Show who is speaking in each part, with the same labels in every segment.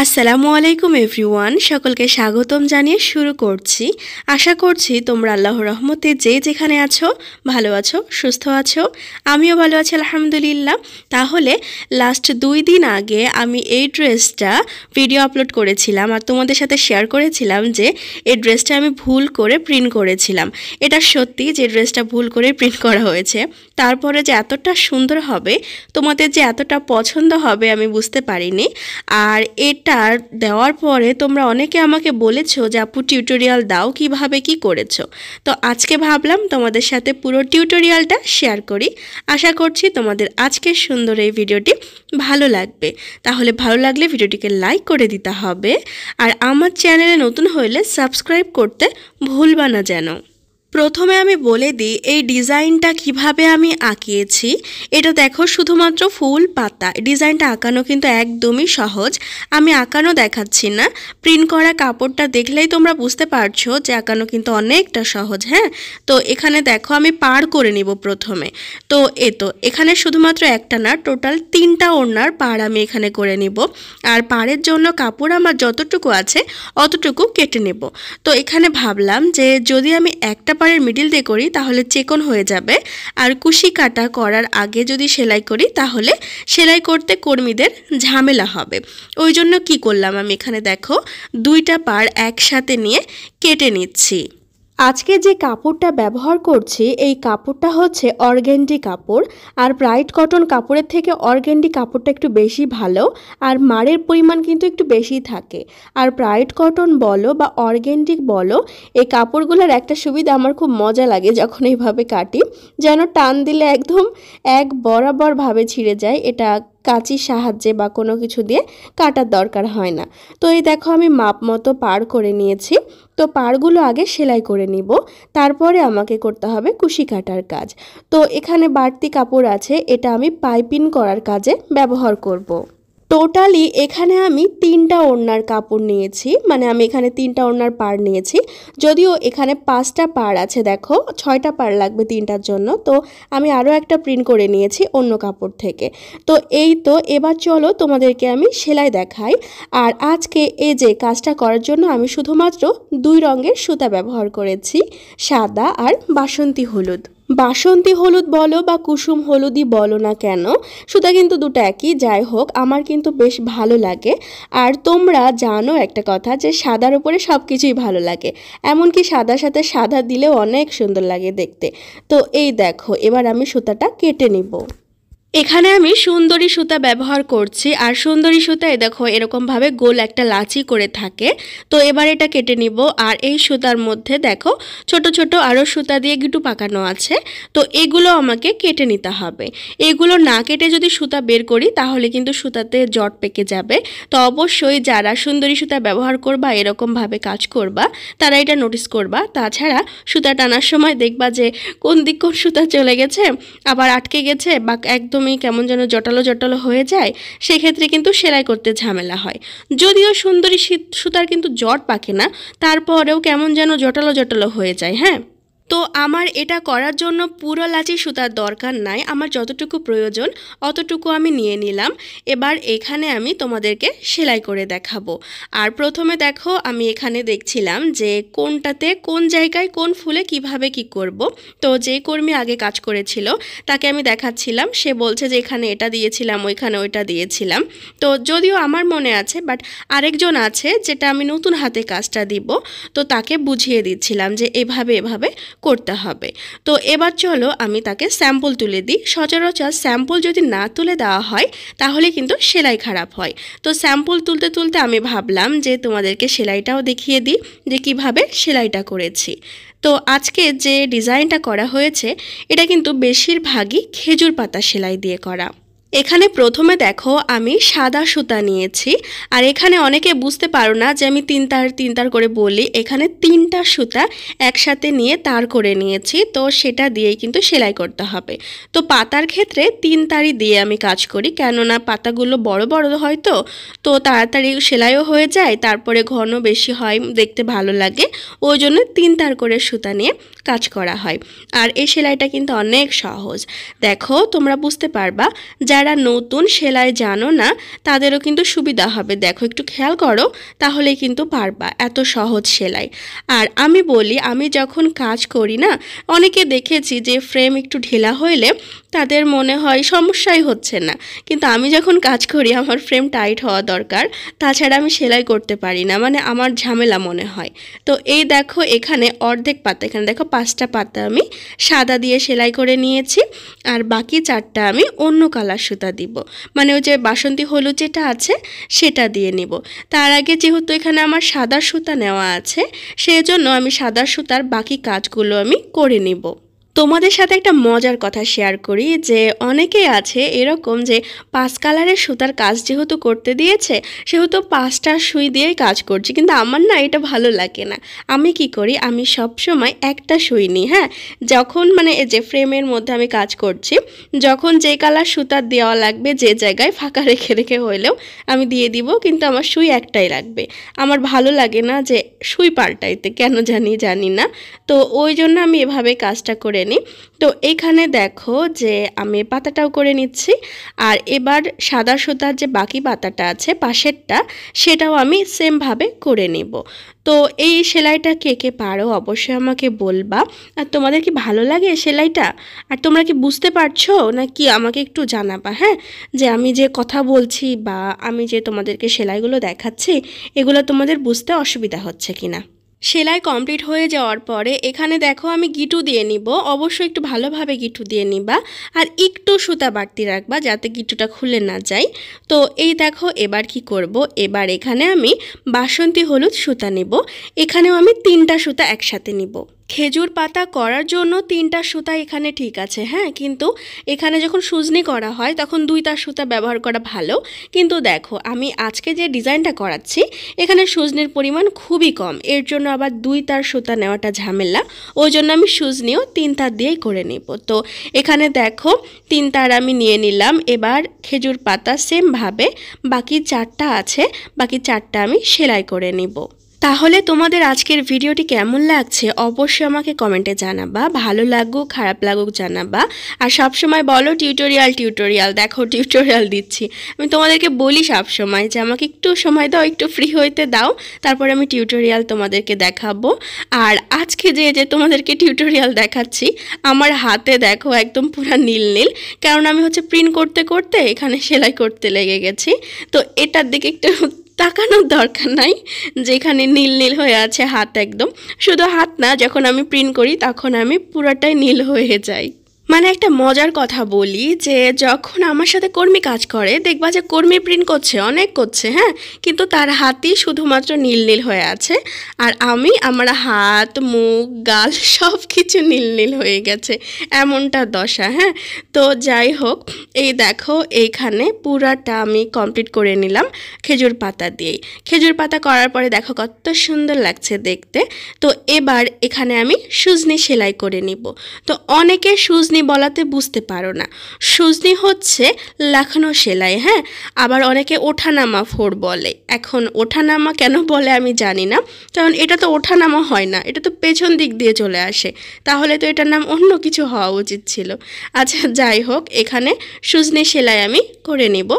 Speaker 1: আসসালামু আলাইকুম এভরিওয়ান সকলকে স্বাগতম জানিয়ে শুরু করছি আশা করছি তোমরা আল্লাহ রহমতে যে যেখানে আছো ভালো আছো সুস্থ আছো আমিও ভালো আছি আলহামদুলিল্লাহ তাহলে লাস্ট দুই দিন আগে আমি এই ড্রেসটা ভিডিও আপলোড করেছিলাম আর তোমাদের সাথে শেয়ার করেছিলাম যে এই ড্রেসটা আমি ভুল করে প্রিন্ট করেছিলাম এটা সত্যি যে ড্রেসটা ভুল করে প্রিন্ট করা হয়েছে তারপরে যে এতটা সুন্দর হবে তোমাদের যে এতটা পছন্দ হবে আমি বুঝতে পারিনি আর এ কেকটা দেওয়ার পরে তোমরা অনেকে আমাকে বলেছো যে আপু টিউটোরিয়াল দাও কিভাবে কি করেছো তো আজকে ভাবলাম তোমাদের সাথে পুরো টিউটোরিয়ালটা শেয়ার করি আশা করছি তোমাদের আজকের সুন্দর এই ভিডিওটি ভালো লাগবে তাহলে ভালো লাগলে ভিডিওটিকে লাইক করে দিতে হবে আর আমার চ্যানেলে নতুন হলে সাবস্ক্রাইব করতে ভুলবা না যেন প্রথমে আমি বলে দিই এই ডিজাইনটা কিভাবে আমি আঁকিয়েছি এটা দেখো শুধুমাত্র ফুল পাতা ডিজাইনটা আঁকানো কিন্তু একদমই সহজ আমি আঁকানো দেখাচ্ছি না প্রিন্ট করা কাপড়টা দেখলেই তোমরা বুঝতে পারছো যে আঁকানো কিন্তু অনেকটা সহজ হ্যাঁ তো এখানে দেখো আমি পার করে নিব প্রথমে তো এ তো এখানে শুধুমাত্র একটা না টোটাল তিনটা ওড়নার পার আমি এখানে করে নিব আর পাড়ের জন্য কাপড় আমার যতটুকু আছে অতটুকু কেটে নেব তো এখানে ভাবলাম যে যদি আমি একটা পাড়ের মিডিল দিয়ে করি তাহলে চেকন হয়ে যাবে আর কুশি কাটা করার আগে যদি সেলাই করি তাহলে সেলাই করতে কর্মীদের ঝামেলা হবে ওই জন্য কি করলাম আমি এখানে দেখো দুইটা পাড় একসাথে নিয়ে কেটে নিচ্ছি আজকে যে কাপড়টা ব্যবহার করছি এই কাপড়টা হচ্ছে অর্গ্যান্ডি কাপড় আর ব্রাইট কটন কাপড়ের থেকে অর্গ্যান্ডি কাপড়টা একটু বেশি ভালো আর মারের পরিমাণ কিন্তু একটু বেশি থাকে আর ব্রাইট কটন বলো বা অর্গ্যান্ডিক বলো এই কাপড়গুলোর একটা সুবিধা আমার খুব মজা লাগে যখন এইভাবে কাটি যেন টান দিলে একদম এক বরাবরভাবে ছিঁড়ে যায় এটা কাঁচির সাহায্যে বা কোনো কিছু দিয়ে কাটার দরকার হয় না তো এই দেখো আমি মাপ মতো পার করে নিয়েছি তো পাড়গুলো আগে সেলাই করে নিব তারপরে আমাকে করতে হবে কুশি কাটার কাজ তো এখানে বাড়তি কাপড় আছে এটা আমি পাইপিন করার কাজে ব্যবহার করব। টোটালি এখানে আমি তিনটা ওড়নার কাপড় নিয়েছি মানে আমি এখানে তিনটা ওড়নার পার নিয়েছি যদিও এখানে পাঁচটা পার আছে দেখো ছয়টা পার লাগবে তিনটার জন্য তো আমি আরও একটা প্রিন্ট করে নিয়েছি অন্য কাপড় থেকে তো এই তো এবার চলো তোমাদেরকে আমি সেলাই দেখাই আর আজকে এই যে কাজটা করার জন্য আমি শুধুমাত্র দুই রঙের সুতা ব্যবহার করেছি সাদা আর বাসন্তী হলুদ বাসন্তী হলুদ বলো বা কুসুম হলুদই বলো না কেন সুতা কিন্তু দুটো একই যাই হোক আমার কিন্তু বেশ ভালো লাগে আর তোমরা জানো একটা কথা যে সাদার উপরে সব কিছুই ভালো লাগে এমনকি সাদার সাথে সাদা দিলেও অনেক সুন্দর লাগে দেখতে তো এই দেখো এবার আমি সুতাটা কেটে নিব এখানে আমি সুন্দরী সুতা ব্যবহার করছি আর সুন্দরী সুতায় দেখো এরকমভাবে গোল একটা লাচি করে থাকে তো এবার এটা কেটে নিব আর এই সুতার মধ্যে দেখো ছোট ছোট আরও সুতা দিয়ে গিটু পাকানো আছে তো এগুলো আমাকে কেটে নিতে হবে এগুলো না কেটে যদি সুতা বের করি তাহলে কিন্তু সুতাতে জট পেকে যাবে তো অবশ্যই যারা সুন্দরী সুতা ব্যবহার করবা এরকমভাবে কাজ করবা তারা এটা নোটিস করবা তাছাড়া সুতা টানার সময় দেখবা যে কোন দিক কোন সুতা চলে গেছে আবার আটকে গেছে বা একদম একদমই কেমন যেন জটালো জটালো হয়ে যায় সেক্ষেত্রে কিন্তু সেলাই করতে ঝামেলা হয় যদিও সুন্দরী সুতার কিন্তু জট পাকে না তারপরেও কেমন যেন জটালো জটালো হয়ে যায় হ্যাঁ তো আমার এটা করার জন্য পুরো লাচি সুতার দরকার নাই আমার যতটুকু প্রয়োজন অতটুকু আমি নিয়ে নিলাম এবার এখানে আমি তোমাদেরকে সেলাই করে দেখাবো আর প্রথমে দেখো আমি এখানে দেখছিলাম যে কোনটাতে কোন জায়গায় কোন ফুলে কিভাবে কি করব তো যে কর্মী আগে কাজ করেছিল তাকে আমি দেখাচ্ছিলাম সে বলছে যে এখানে এটা দিয়েছিলাম ওইখানে ওইটা দিয়েছিলাম তো যদিও আমার মনে আছে বাট আরেকজন আছে যেটা আমি নতুন হাতে কাজটা দিব তো তাকে বুঝিয়ে দিচ্ছিলাম যে এভাবে এভাবে করতে হবে তো এবার চলো আমি তাকে স্যাম্পল তুলে দিই সচরাচর স্যাম্পল যদি না তুলে দেওয়া হয় তাহলে কিন্তু সেলাই খারাপ হয় তো স্যাম্পল তুলতে তুলতে আমি ভাবলাম যে তোমাদেরকে সেলাইটাও দেখিয়ে দিই যে কিভাবে সেলাইটা করেছি তো আজকে যে ডিজাইনটা করা হয়েছে এটা কিন্তু বেশিরভাগই খেজুর পাতা সেলাই দিয়ে করা এখানে প্রথমে দেখো আমি সাদা সুতা নিয়েছি আর এখানে অনেকে বুঝতে পারো না যে আমি তিন তার তিন তার করে বলি এখানে তিনটা সুতা একসাথে নিয়ে তার করে নিয়েছি তো সেটা দিয়েই কিন্তু সেলাই করতে হবে তো পাতার ক্ষেত্রে তিন তারই দিয়ে আমি কাজ করি কেননা পাতাগুলো বড় বড় হয় তো তো তাড়াতাড়ি সেলাইও হয়ে যায় তারপরে ঘন বেশি হয় দেখতে ভালো লাগে ওই জন্য তিন তার করে সুতা নিয়ে কাজ করা হয় আর এই সেলাইটা কিন্তু অনেক সহজ দেখো তোমরা বুঝতে পারবা যা যারা নতুন সেলাই জানো না তাদেরও কিন্তু সুবিধা হবে দেখো একটু খেয়াল করো তাহলে কিন্তু পারবা এত সহজ সেলাই আর আমি বলি আমি যখন কাজ করি না অনেকে দেখেছি যে ফ্রেম একটু ঢিলা হইলে তাদের মনে হয় সমস্যাই হচ্ছে না কিন্তু আমি যখন কাজ করি আমার ফ্রেম টাইট হওয়া দরকার তাছাড়া আমি সেলাই করতে পারি না মানে আমার ঝামেলা মনে হয় তো এই দেখো এখানে অর্ধেক পাতা এখানে দেখো পাঁচটা পাতা আমি সাদা দিয়ে সেলাই করে নিয়েছি আর বাকি চারটা আমি অন্য কালার সুতা দিব মানে ওই যে বাসন্তী হলুদ যেটা আছে সেটা দিয়ে নিব তার আগে যেহেতু এখানে আমার সাদা সুতা নেওয়া আছে সেই জন্য আমি সাদা সুতার বাকি কাজগুলো আমি করে নিব তোমাদের সাথে একটা মজার কথা শেয়ার করি যে অনেকেই আছে এরকম যে পাঁচ কালারের সুতার কাজ যেহেতু করতে দিয়েছে সেহেতু পাঁচটা সুই দিয়েই কাজ করছি কিন্তু আমার না এটা ভালো লাগে না আমি কি করি আমি সব সময় একটা সুই নিই হ্যাঁ যখন মানে এই যে ফ্রেমের মধ্যে আমি কাজ করছি যখন যে কালার সুতার দেওয়া লাগবে যে জায়গায় ফাঁকা রেখে রেখে হইলেও আমি দিয়ে দিব কিন্তু আমার সুই একটাই লাগবে আমার ভালো লাগে না যে সুই পাল্টাইতে কেন জানি জানি না তো ওই জন্য আমি এভাবে কাজটা করে করে নিই তো এখানে দেখো যে আমি পাতাটাও করে নিচ্ছি আর এবার সাদা সুতার যে বাকি পাতাটা আছে পাশেরটা সেটাও আমি সেমভাবে করে নেব তো এই সেলাইটা কে কে পারো অবশ্যই আমাকে বলবা আর তোমাদের কি ভালো লাগে সেলাইটা আর তোমরা কি বুঝতে পারছো না কি আমাকে একটু জানাবা হ্যাঁ যে আমি যে কথা বলছি বা আমি যে তোমাদেরকে সেলাইগুলো দেখাচ্ছি এগুলো তোমাদের বুঝতে অসুবিধা হচ্ছে কিনা সেলাই কমপ্লিট হয়ে যাওয়ার পরে এখানে দেখো আমি গিটু দিয়ে নিব অবশ্যই একটু ভালোভাবে গিটু দিয়ে নিবা আর একটু সুতা বাড়তি রাখবা যাতে গিটুটা খুলে না যায় তো এই দেখো এবার কি করব এবার এখানে আমি বাসন্তী হলুদ সুতা নেব এখানেও আমি তিনটা সুতা একসাথে নিব খেজুর পাতা করার জন্য তিনটা সুতা এখানে ঠিক আছে হ্যাঁ কিন্তু এখানে যখন সুজনি করা হয় তখন দুইটা সুতা ব্যবহার করা ভালো কিন্তু দেখো আমি আজকে যে ডিজাইনটা করাচ্ছি এখানে সুজনির পরিমাণ খুবই কম এর জন্য আবার দুই তার সুতা নেওয়াটা ঝামেলা ওই জন্য আমি সুজনিও তিন তার দিয়েই করে নেব তো এখানে দেখো তিন তার আমি নিয়ে নিলাম এবার খেজুর পাতা সেমভাবে বাকি চারটা আছে বাকি চারটা আমি সেলাই করে নেব তাহলে তোমাদের আজকের ভিডিওটি কেমন লাগছে অবশ্যই আমাকে কমেন্টে জানাবা ভালো লাগুক খারাপ লাগুক জানাবা আর সবসময় বলো টিউটোরিয়াল টিউটোরিয়াল দেখো টিউটোরিয়াল দিচ্ছি আমি তোমাদেরকে বলি সবসময় যে আমাকে একটু সময় দাও একটু ফ্রি হইতে দাও তারপরে আমি টিউটোরিয়াল তোমাদেরকে দেখাবো আর আজকে যে যে তোমাদেরকে টিউটোরিয়াল দেখাচ্ছি আমার হাতে দেখো একদম পুরো নীল নীল কারণ আমি হচ্ছে প্রিন্ট করতে করতে এখানে সেলাই করতে লেগে গেছি তো এটার দিকে একটু তাকানোর দরকার নাই যেখানে নীল নীল হয়ে আছে হাত একদম শুধু হাত না যখন আমি প্রিন্ট করি তখন আমি পুরোটাই নীল হয়ে যাই মানে একটা মজার কথা বলি যে যখন আমার সাথে কর্মী কাজ করে দেখবা যে কর্মী প্রিন্ট করছে অনেক করছে হ্যাঁ কিন্তু তার হাতই শুধুমাত্র নীল নীল হয়ে আছে আর আমি আমার হাত মুখ গাল সব কিছু নীল নীল হয়ে গেছে এমনটা দশা হ্যাঁ তো যাই হোক এই দেখো এইখানে পুরাটা আমি কমপ্লিট করে নিলাম খেজুর পাতা দিয়েই খেজুর পাতা করার পরে দেখো কত সুন্দর লাগছে দেখতে তো এবার এখানে আমি সুজনি সেলাই করে নিব তো অনেকে সুজনি বলাতে বুঝতে পারো না সজনি হচ্ছে লাখানো সেলাই হ্যাঁ আবার অনেকে ওঠানামা ফোর বলে এখন ওঠানামা কেন বলে আমি জানি না কারণ এটা তো ওঠানামা হয় না এটা তো পেছন দিক দিয়ে চলে আসে তাহলে তো এটার নাম অন্য কিছু হওয়া উচিত ছিল আচ্ছা যাই হোক এখানে সজনে সেলাই আমি করে নেব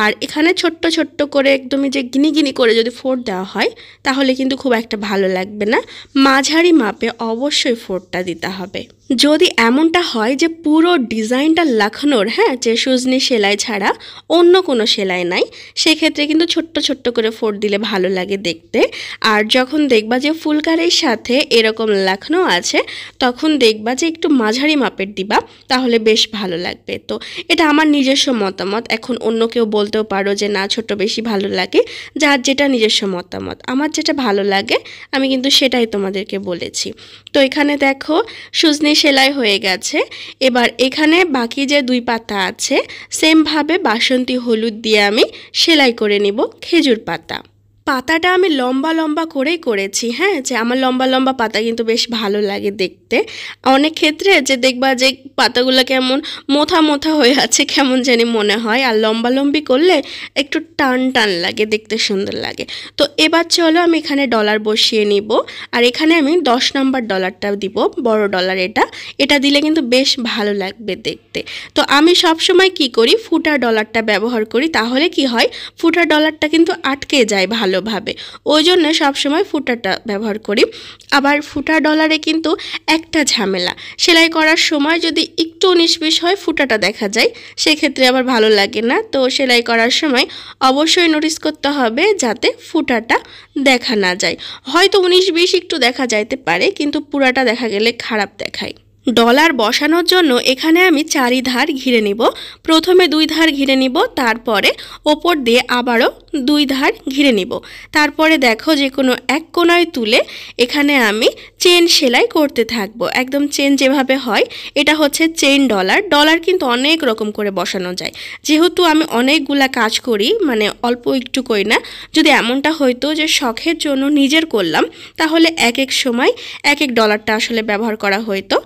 Speaker 1: আর এখানে ছোট্ট ছোট্ট করে একদমই যে গিনি গিনি করে যদি ফোড় দেওয়া হয় তাহলে কিন্তু খুব একটা ভালো লাগবে না মাঝারি মাপে অবশ্যই ফোড়টা দিতে হবে যদি এমনটা হয় যে পুরো ডিজাইনটা লাখনোর হ্যাঁ যে সুজনি সেলাই ছাড়া অন্য কোনো সেলাই নাই সেক্ষেত্রে কিন্তু ছোট্ট ছোট্ট করে ফোর দিলে ভালো লাগে দেখতে আর যখন দেখবা যে ফুলকারের সাথে এরকম লাখনো আছে তখন দেখবা যে একটু মাঝারি মাপের দিবা তাহলে বেশ ভালো লাগবে তো এটা আমার নিজস্ব মতামত এখন অন্য কেউ বলতেও পারো যে না ছোট বেশি ভালো লাগে যার যেটা নিজস্ব মতামত আমার যেটা ভালো লাগে আমি কিন্তু সেটাই তোমাদেরকে বলেছি তো এখানে দেখো সুজনি এখানে সেলাই হয়ে গেছে এবার এখানে বাকি যে দুই পাতা আছে সেমভাবে বাসন্তী হলুদ দিয়ে আমি সেলাই করে নিব খেজুর পাতা পাতাটা আমি লম্বা লম্বা করেই করেছি হ্যাঁ যে আমার লম্বা লম্বা পাতা কিন্তু বেশ ভালো লাগে দেখতে অনেক ক্ষেত্রে যে দেখবা যে পাতাগুলো কেমন মোথা মোথা হয়ে আছে কেমন জানি মনে হয় আর লম্বা লম্বি করলে একটু টান টান লাগে দেখতে সুন্দর লাগে তো এবার চলো আমি এখানে ডলার বসিয়ে নিব আর এখানে আমি দশ নম্বর ডলারটা দিব বড় ডলার এটা এটা দিলে কিন্তু বেশ ভালো লাগবে দেখতে তো আমি সব সময় কি করি ফুটা ডলারটা ব্যবহার করি তাহলে কি হয় ফুটা ডলারটা কিন্তু আটকে যায় ভালো ভালোভাবে ওই জন্য সবসময় ফুটাটা ব্যবহার করি আবার ফুটা ডলারে কিন্তু একটা ঝামেলা সেলাই করার সময় যদি একটু নিষ্পিস হয় ফুটাটা দেখা যায় সেক্ষেত্রে আবার ভালো লাগে না তো সেলাই করার সময় অবশ্যই নোটিস করতে হবে যাতে ফুটাটা দেখা না যায় হয়তো উনিশ বিশ একটু দেখা যাইতে পারে কিন্তু পুরাটা দেখা গেলে খারাপ দেখায় ডলার বসানোর জন্য এখানে আমি চারি ধার ঘিরে নিব প্রথমে দুই ধার ঘিরে নিব তারপরে ওপর দিয়ে আবারও দুই ধার ঘিরে নিব তারপরে দেখো যে কোনো এক কোনায় তুলে এখানে আমি চেন সেলাই করতে থাকব একদম চেন যেভাবে হয় এটা হচ্ছে চেন ডলার ডলার কিন্তু অনেক রকম করে বসানো যায় যেহেতু আমি অনেকগুলা কাজ করি মানে অল্প একটু করি না যদি এমনটা হয়তো যে শখের জন্য নিজের করলাম তাহলে এক এক সময় এক এক ডলারটা আসলে ব্যবহার করা হয়তো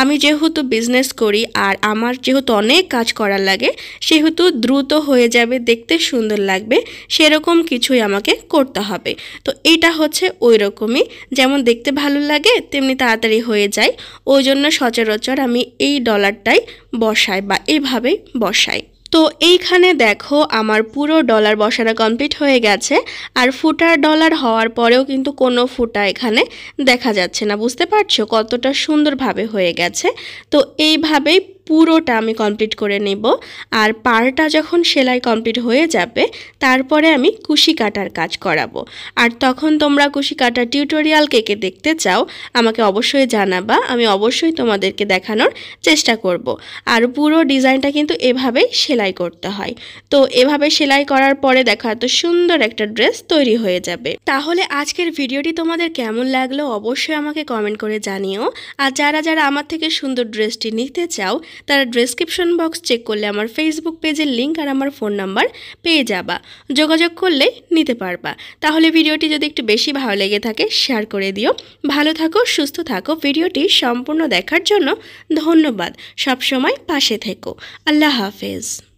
Speaker 1: আমি যেহেতু বিজনেস করি আর আমার যেহেতু অনেক কাজ করার লাগে সেহেতু দ্রুত হয়ে যাবে দেখতে সুন্দর লাগবে সেরকম কিছুই আমাকে করতে হবে তো এটা হচ্ছে ওই রকমই যেমন দেখতে ভালো লাগে তেমনি তাড়াতাড়ি হয়ে যায় ওই জন্য সচরাচর আমি এই ডলারটাই বসাই বা এইভাবেই বসাই তো এইখানে দেখো আমার পুরো ডলার বসানো কমপ্লিট হয়ে গেছে আর ফুটার ডলার হওয়ার পরেও কিন্তু কোনো ফুটা এখানে দেখা যাচ্ছে না বুঝতে পারছো কতটা সুন্দরভাবে হয়ে গেছে তো এইভাবেই পুরোটা আমি কমপ্লিট করে নেব আর পাড়টা যখন সেলাই কমপ্লিট হয়ে যাবে তারপরে আমি কুশি কাটার কাজ করাবো আর তখন তোমরা কুশি কাটার টিউটোরিয়াল কে কে দেখতে চাও আমাকে অবশ্যই জানাবা আমি অবশ্যই তোমাদেরকে দেখানোর চেষ্টা করব। আর পুরো ডিজাইনটা কিন্তু এভাবেই সেলাই করতে হয় তো এভাবে সেলাই করার পরে দেখো এত সুন্দর একটা ড্রেস তৈরি হয়ে যাবে তাহলে আজকের ভিডিওটি তোমাদের কেমন লাগলো অবশ্যই আমাকে কমেন্ট করে জানিও আর যারা যারা আমার থেকে সুন্দর ড্রেসটি নিতে চাও তারা ডিসক্রিপশন বক্স চেক করলে আমার ফেসবুক পেজের লিঙ্ক আর আমার ফোন নাম্বার পেয়ে যাবা যোগাযোগ করলে নিতে পারবা তাহলে ভিডিওটি যদি একটু বেশি ভালো লেগে থাকে শেয়ার করে দিও ভালো থাকো সুস্থ থাকো ভিডিওটি সম্পূর্ণ দেখার জন্য ধন্যবাদ সবসময় পাশে থেকো আল্লাহ হাফেজ